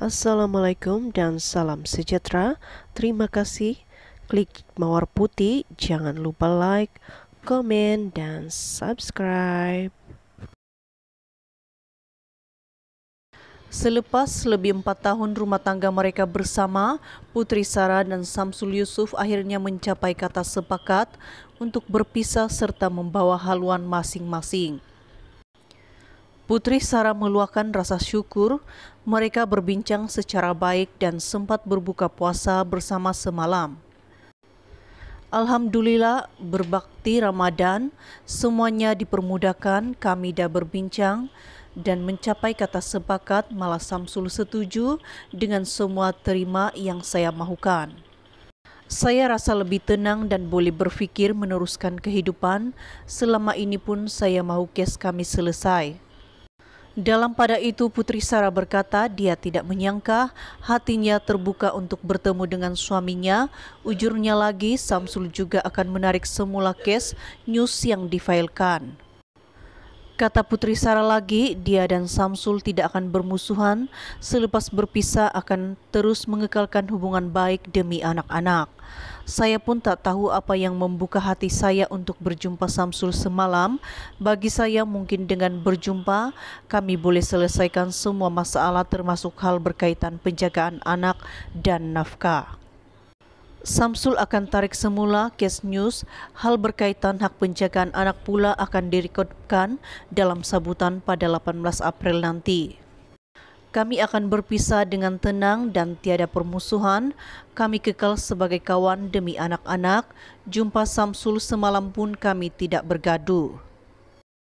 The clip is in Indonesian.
Assalamualaikum dan salam sejahtera. Terima kasih. Klik mawar putih. Jangan lupa like, komen, dan subscribe. Selepas lebih empat tahun rumah tangga mereka bersama, Putri Sarah dan Samsul Yusuf akhirnya mencapai kata sepakat untuk berpisah serta membawa haluan masing-masing. Putri Sarah meluahkan rasa syukur mereka berbincang secara baik dan sempat berbuka puasa bersama semalam. Alhamdulillah berbakti Ramadan, semuanya dipermudahkan kami dah berbincang dan mencapai kata sepakat malah Samsul setuju dengan semua terima yang saya mahukan. Saya rasa lebih tenang dan boleh berfikir meneruskan kehidupan, selama ini pun saya mahu kes kami selesai. Dalam pada itu Putri Sara berkata dia tidak menyangka hatinya terbuka untuk bertemu dengan suaminya. Ujurnya lagi Samsul juga akan menarik semula kes news yang difailkan. Kata Putri Sara lagi, dia dan Samsul tidak akan bermusuhan, selepas berpisah akan terus mengekalkan hubungan baik demi anak-anak. Saya pun tak tahu apa yang membuka hati saya untuk berjumpa Samsul semalam. Bagi saya mungkin dengan berjumpa, kami boleh selesaikan semua masalah termasuk hal berkaitan penjagaan anak dan nafkah. Samsul akan tarik semula Kes News. Hal berkaitan hak penjagaan anak pula akan direkodkan dalam sabutan pada 18 April nanti. Kami akan berpisah dengan tenang dan tiada permusuhan. Kami kekal sebagai kawan demi anak-anak. Jumpa Samsul semalam pun kami tidak bergaduh.